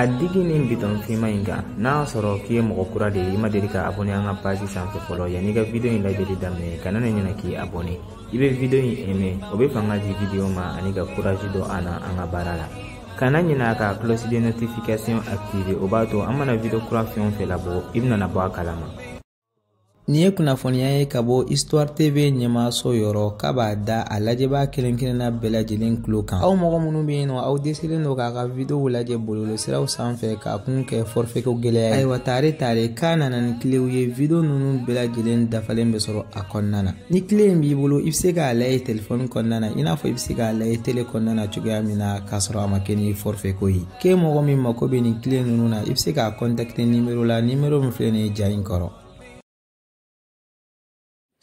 a digi ni bitɔn finma ɲi kan n'a sɔrɔ k'i ye mɔgɔ kura de ye i ma deli ka abone an ka page sanfɛ fɔlɔ yan'i ka video ɲi lajɛli daminɛ kana na ɲɛna k'i abone i be video yi ɛmɛ o be fanga ji video ma ani ka kuraji dɔ an na an ka baara la kana ɲina ka closi de notification active o b'a to an mana video kura fɛn o fɛ labɔ i benana bɔ a kalama nin ye kunnafoniya ye ka bɔ histoire tv ɲɛmaso yɔrɔ k'a b'a da a lajɛbaa kelen kelenna bɛɛ lajɛlen tulo kan aw mɔgɔ minnu be yen nɔ aw deselen do k'a ka videow lajɛ bɔlɔlɔsiraw san fɛ k'a kun kɛ forfɛko gwɛlɛya ayiwa tare tare k'a nana ni kilew ye video nunu bɛɛ lajɛlen dafalen be sɔrɔ a kɔnɔna na ni kile n b'i bolo i be se k'a laye telefɔni kɔnɔna na i n'a fɔ i be se k'a laye tele kɔnɔna na cogoya min na k'a sɔrɔ a ma kɛ ni forfɛko ye k'e mɔgɔ min mako be nin kile nunu na i be se k'a kɔntakte nimero la nimero min filɛ ni ja ɲi kɔrɔ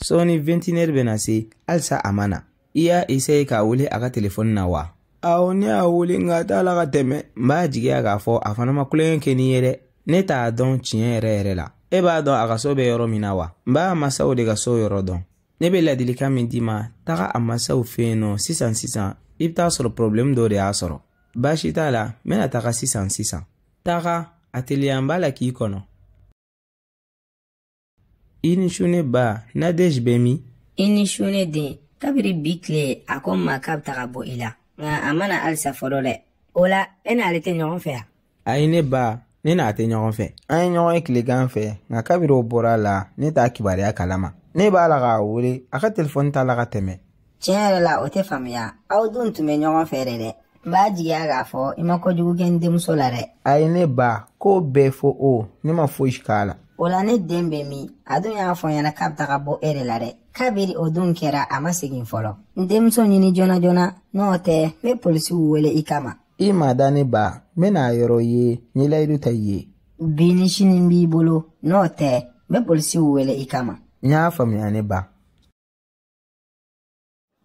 sɔɔni ventinɛri bɛna se halisa a ma na i y'a esaye k'a wele a ka telefɔni na wa awɔ ne y'a wele nka t'a la ka tɛmɛ n b'a jigiya k'a fɔ a fana ma kulonkɛ kɛ n'i ye dɛ ne t'a dɔn tiɲɛ yɛrɛ yɛrɛ la e b'a dɔn a ka so bɛ yɔrɔ min na wa n b'a masaw de ka so yɔrɔ dɔn ne bɛ ladilikan min d'i ma taga a masaw fɛ yen nɔ sisan sisan i bɛ taa sɔrɔ porobilɛmu dɔ de y'a sɔrɔ baasi t'a la n bɛna taga sisan sisan taga a teliya n b'a la k'i kɔnɔ ini sune ba nadej bɛ min ini sune den kabiri bi tile a ko n ma k'a bɛ taga bɔ i la nka a mana halisa fɔlɔ dɛ o la e n'ale tɛ ɲɔgɔn fɛ a ayi ne ba ne n'a tɛ ɲɔgɔn fɛ an ye ɲɔgɔn ye tilegan fɛ nka kabiri o bɔra a la ne t'a kibaruya kalama ne b'a la k'a wele a ka telefɔni t'a la ka tɛmɛ tiɲɛ yɛrɛ la o tɛ faamuya aw dun tun bɛ ɲɔgɔn fɛ dɛ n b'a jigiya k'a fɔ i ma kojugu kɛ n denmuso la dɛ ayi ne ba k'o bɛɛ fɔ o ne ma foyi k'a la o la ne den bɛ min a dun y'a fɔ n ɲɛna k'a bɛ taga bɔ e de la dɛ kabiri o don kɛra a ma segin fɔlɔ n denmuso ɲini joona joona n'o tɛ n bɛ polisiw wele i kama i ma da ne ba n bɛna a yɔrɔ ye n ye layidu ta i ye bi ni sini b'i bolo n'o tɛ n bɛ polisiw wele i kama n y'a faamuya ne ba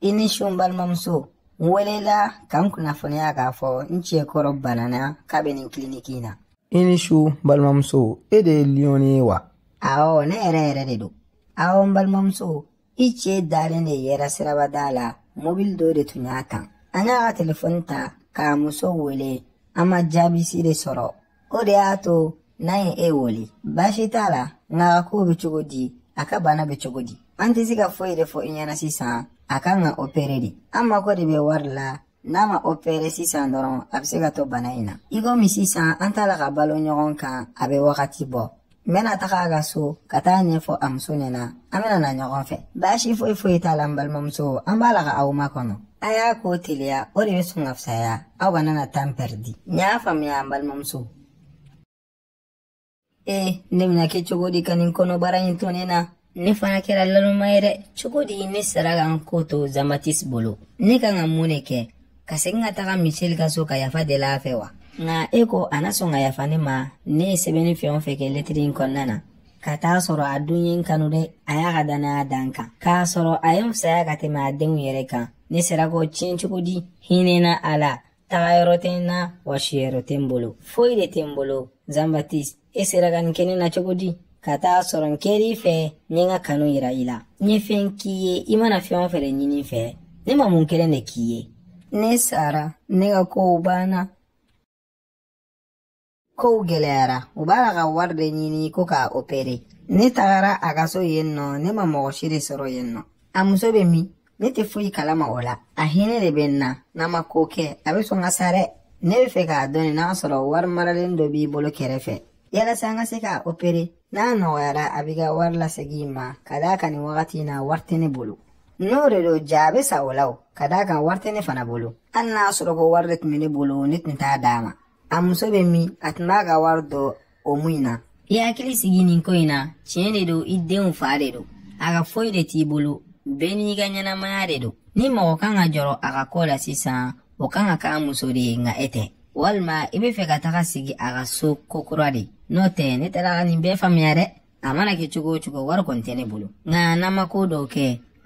i ni su n balimamuso n welela ka n kunnafoniya k'a fɔ n cɛ kɔrɔ banana k'a bɛ nin kiliniki in na i ni su balimamuso e de ye liyɔnni ye wa awɔ ne yɛrɛ yɛrɛ de don awɔ n balimamuso i cɛ dalen de yɛrɛ sirabada la mobili dɔ de tun y'a kan an y'a ka telefɔni ta k'a muso wele an ma jaabisi de sɔrɔ o de y'a to n'an ye e wele baasi t'a la nka a kow bɛ cogo di a ka bana bɛ cogo di an tɛ se ka foyi de fɔ i ɲɛna sisan a kan ka opere de an mako de bɛ wari la n'a ma opere sisan dɔrɔn a be se ka to bana yi na i komi sisan an t'a la ka balo ɲɔgɔn kan a be wagati bɔ n bena taga a ka so ka taa ɲɛfɔ a muso ɲɛna an bena na ɲɔgɔn fɛ baasi foyi foyi t'a la n balimamuso an b'a la ka aw ma kɔnɔ a y'a k'o teliya o de be sɔn ka fisaya aw kana na tan pɛridi n y'a faamuya n balimamuso e ne bena kɛ cogo di ka nin kɔnɔbara ɲi to ne na ne fana kɛra laloma ye dɛ cogo di ne sara ka n ko to zamatisi bolo ne kan ka mun ne kɛ ka segin ka taga miseli ka so ka yafa deli fɛ wa nka e ko a na sɔn ka yafa ne ma ne ye sɛbɛnni fɛn o fɛn kɛ lɛtiri kɔnɔna na ka t'a sɔrɔ a dun ye n kanu dɛ a y'a ka danaya da kan k'a sɔrɔ a ye n fisaya ka tɛmɛ a denw yɛrɛ kan ne sera k'o tiɲɛ cogo di hinɛ a la tagayɔrɔ tɛ n na wa siyɔrɔ tɛ n bolo foyi de tɛ n bolo zanbatisi e sera ka nin kɛ na cogo di ka taa sɔrɔ n kɛr'i fɛ n ye n ka kanu yira i la n ye fɛn k'i ye i mana fɛn o fɛn de ɲini fɛ ne ma mun kelen de k'i ye ne sara ne ka kow banna kow gɛlɛyara u b'a la ka wari de ɲini ko k'a opere ne tagara a ka so yen nɔ ne ma mɔgɔ si de sɔrɔ yen nɔ a muso be min ne tɛ foyi kalama o la a hinɛ de bɛ n na n'a ma ko kɛ a bɛ sɔn ka sa dɛ ne bɛ fɛ k'a dɔni n'a sɔrɔ wari maralen dɔ b'i bolo kɛrɛfɛ yalasa an ka se k'a opere n'a nɔgɔyara a b'i ka wari lasegi i ma ka daa ka nin wagati na wari tɛ ne bolo نورلو جابسا ولو كدا كان ورتني فانا بولو أنا أسرق ورت مني بولو نتن تا داما أمسو بمي أتماغا وردو أموينا يا كلي سيجيني كوينا تشيندو إدين فاريدو أغا فويدة تيبولو بني غنينا ماريدو ni mɔgɔ kan ka jɔrɔ a ka koo la sisan o kan ka k'a muso de ye nka e tɛ walima i be fɛ ka taga sigi a ka so kokura de n'o tɛ ne taara nin bɛɛ faamuya dɛ a mana kɛ cogo o cogo wari kɔni tɛ ne bolo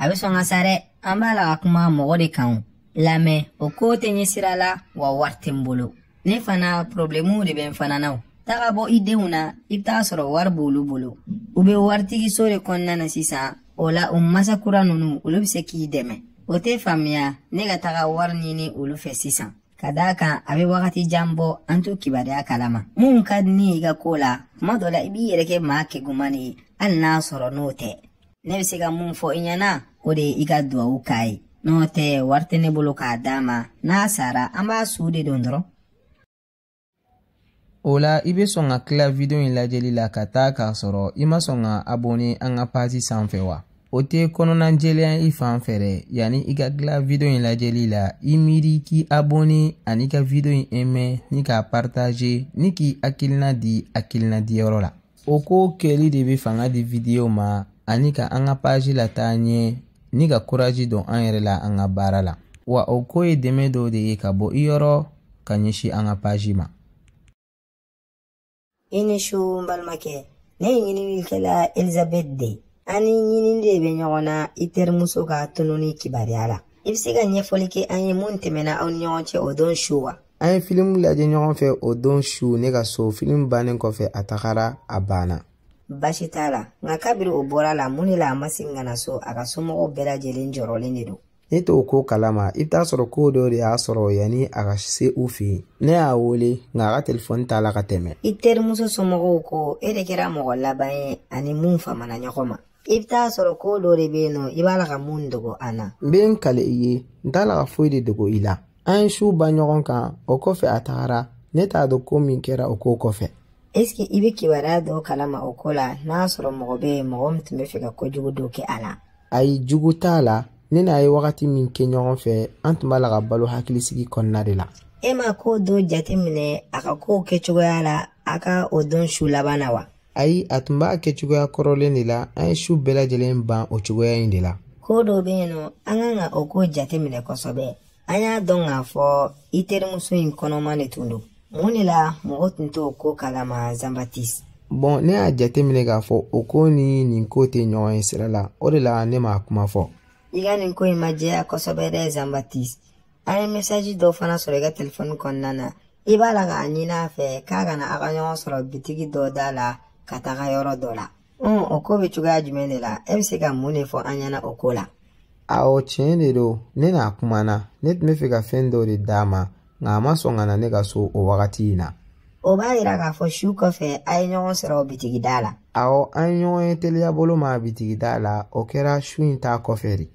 a be sɔn ka sa dɛ an b'a la ka kuma mɔgɔ de kan o lamɛn o koo tɛ ɲɛ sira la wa wari tɛ n bolo ne fana porobilɛmuw de bɛ n fana na o taga bɔ i denw na i be t'a sɔrɔ wari b'olu bolo u be waritigiso de kɔnɔna na sisan o la o masa kura nunu olu be se k'i dɛmɛ o tɛ faamuya ne ka taga wari ɲini olu fɛ sisan ka daa kan a be wagati jan bɔ an t'u kibaruya kalama minw ka di ne i ka koo la kuma dɔ la i b'i yɛrɛ kɛ maa keguman de ye hali n'a sɔrɔ n'o tɛ ne mun fɔ i ɲɛna o de i ka duwawu k'a ye n'o tɛ wari tɛ ne bolo k'a d'a ma n'a sara an b'a su de don dɔrɔn o la i be sɔn ka tila video in lajɛli la ka taa k'a sɔrɔ i ma sɔn ka abone an ka pasi sanfɛ wa o tɛ kɔnɔna jɛlenya i fan fɛrɛ yani i ka kila video in lajɛli la i miiri k'i abone ani ka videwo yi ɛmɛ ni k'a partage ni k'i hakilina di hakilinadiyɔrɔ la o ko kɛli de bɛ fanga di video ma ani ka an ka paji lataa ɲɛ ni ka kuraji don an yɛrɛ la an ka baara la wa o ko ye dɛmɛ dɔw de ye ka bɔ i yɔrɔ ka ɲɛsin an ka paji ma i e ni su n balimakɛ ne ye ɲininikɛla elizabeth de an ni ɲinini de bɛ ɲɔgɔn na i terimuso ka tununi kibaruya la i be se ka ɲɛfɔli kɛ an ye mun tɛmɛna aw ni ɲɔgɔn cɛ o don su wa an ye filimu lajɛ ɲɔgɔn fɛ o don su ne ka so filimu bannen kɔfɛ a tagara a banna basi t'a la nka kabiri o bɔra la mun de la a ma segin ka na so a ka somɔgɔw bɛɛ lajɛlen jɔrɔlen de don ne t'o ko kalama i be t'a sɔrɔ koo dɔ de y'a sɔrɔ yani a ka se u fɛ ne y'a wele nka a ka telefɔni t'a la ka tɛmɛ i terimuso somɔgɔw ko e de kɛra mɔgɔ laban ye ani mun famana ɲɔgɔn ma i be t'a sɔrɔ koo dɔ de be yen nɔ i b'a la ka mun dogo an na n be n kale i ye n t'a la ka foyi de dogo i la an ye suw ba ɲɔgɔn kan o kɔfɛ a tagara ne t'a dɔn ko min kɛra o koo kɔfɛ eske i be kibaruya dɔ kalama o ko la n'a sɔrɔ mɔgɔ be ye mɔgɔ min tun be fɛ ka kojugu do kɛ a la ayi jugu t'a la ne n'a ye wagati min kɛ ɲɔgɔn fɛ an tun b'a la ka balo hakilisigi kɔnɔna de la e ma koo do jate minɛ a ka koow kɛcogoya la a ka o don su laban na wa ayi a tun b'a kɛcogoya kɔrɔlen de la an ye su bɛɛ lajɛlen ban o cogoya ɲi de la koo do be yen nɔ an kan ka o koo jate minɛ kosɔbɛ an y'a dɔn k'a fɔ i terimuso ɲi kɔnɔman de tun don mun de la mɔgɔ tun t'o ko kalama zanbatisi bɔn ne y'a jate minɛ k'a fɔ o ko ni nin ko tɛ ɲɔgɔn ye sira la o de la ne m'a kuma fɔ i ka nin ko in e ma jɛya kosɛbɛ dɛ zanbatisi an ye mesaji dɔ fana sɔrɔ i ka telefɔni kɔnɔna na e i b'a la k'a ɲini a fɛ k'a kana a ka ɲɔgɔn sɔrɔ bitigi dɔ da la ka taga yɔrɔ dɔ la mm, o ko bɛ cogoya jumɛn de la e bɛ se ka mun de fɔ an ɲɛna o ko la awɔ tiɲɛ de don ne n'a kumana ne tun bɛ fɛ ka fɛn dɔ de d'a ma nka a ma sɔn ka na ne ka so o wagati in na o b'a yira k'a fɔ su kɔfɛ a ye ɲɔgɔn sɔrɔ bitigida la awɔ an ye ɲɔgɔn ye teliya bolo ma bitigida la o kɛra su in t'a kɔfɛ de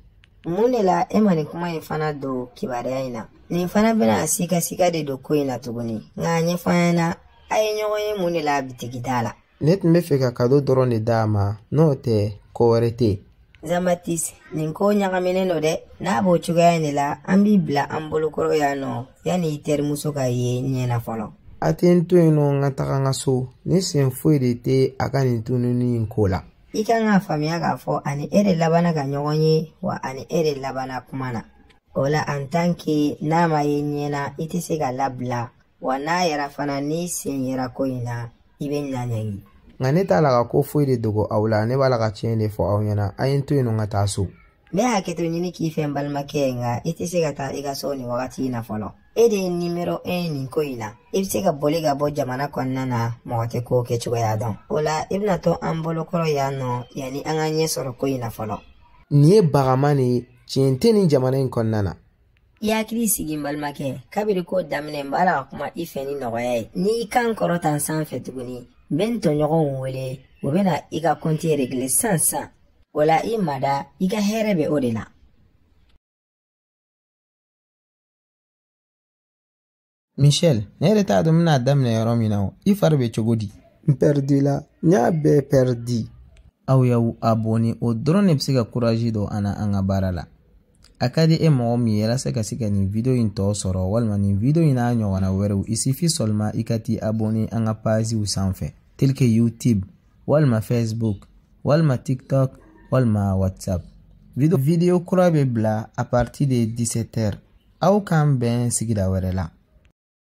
mun de la e ma nin kuma in fana don kibaruya in na nin fana bɛna sika sika de don ko in na tuguni nka ɲɛfɔ an ɲɛna a ye ɲɔgɔn ye mun de la bitigida la ne tun be fɛ ka kado dɔrɔn de d'a ma n'o tɛ ko wɛrɛ tɛ zamatis nin ko ɲagaminen no dɛ n'a b'o cogoya in de la an b'i bila an bolokɔrɔ yan nɔ yani i terimuso ka ye ɲɛna fɔlɔ a tɛ n to yen nɔ n ka taga n ka so ni sen foyi de tɛ a ka nin tununi in ko la i kan ka faamuya k'a fɔ ani e de labana ka ɲɔgɔn ye wa ani e de labana kuma na o la an tan ke n'a ma ye ɲɛna i tɛ se ka labila wa n'a yɛrɛ fana n'i sen yɛra ko in na i bɛ ɲaɲagi nka ne t'a la ka ko foyi de dogo aw la ne b'a la ka tiɲɛ de fɔ aw ɲɛna a ye n to yen nɔ ka taa so ne y'a kɛto ɲini k'i fɛ n balimakɛ nka i tɛ se ka taa i ka so nin wagati in na fɔlɔ e de ye nimero e nin ko in na i bɛ se ka boli ka bɔ jamana kɔnɔna na mɔgɔ tɛ kow kɛcogoya dɔn o la i bɛna to an bolokɔrɔ yan nɔ yanni an ka ɲɛ sɔrɔ ko in na fɔlɔ nin ye bagama de ye tiɲɛ tɛ nin jamana in kɔnɔna na i hakili sigi n balimakɛ kabiri ko daminɛ n b'a la ka kuma i fɛ ni nɔgɔya ye n'i kan kɔrɔtan sanfɛ tuguni n be n tɔɲɔgɔnw wele u bena i ka kɔnti regile san san o la i mada i ka hɛɛrɛ be o de la mishɛl ne yɛrɛ t'a dɔn bena daminɛ yɔrɔ min na o i fari be cogo di n pɛridila n y'a bɛɛ pɛridi aw y'aw a bɔnni o dɔrɔn ne be se ka kurazi dɔ an na an ka baara la a ka di e mɔgɔ min ye yalasa ka se ka nin video in tɔ sɔrɔ walima nin video in n'a ɲɔgɔnna wɛrɛw i sifi sɔlima i ka t'i abone an ka paziw sanfɛ تلك يوتيوب والما فيسبوك والما تيك توك walima whatsapp video, video kura bɛ bila partir de 17h aw k'an bɛn sigida wɛrɛ la